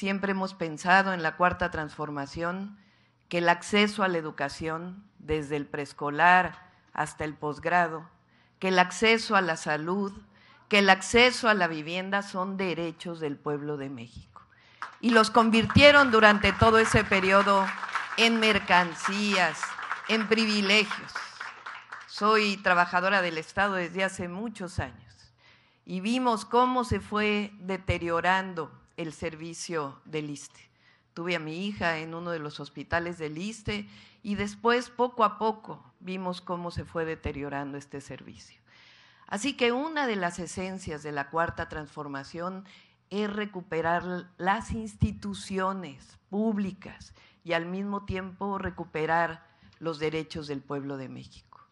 siempre hemos pensado en la cuarta transformación que el acceso a la educación, desde el preescolar hasta el posgrado, que el acceso a la salud, que el acceso a la vivienda son derechos del pueblo de México. Y los convirtieron durante todo ese periodo en mercancías, en privilegios. Soy trabajadora del Estado desde hace muchos años y vimos cómo se fue deteriorando el servicio del ISTE. Tuve a mi hija en uno de los hospitales del ISTE y después, poco a poco, vimos cómo se fue deteriorando este servicio. Así que una de las esencias de la cuarta transformación es recuperar las instituciones públicas y al mismo tiempo recuperar los derechos del pueblo de México.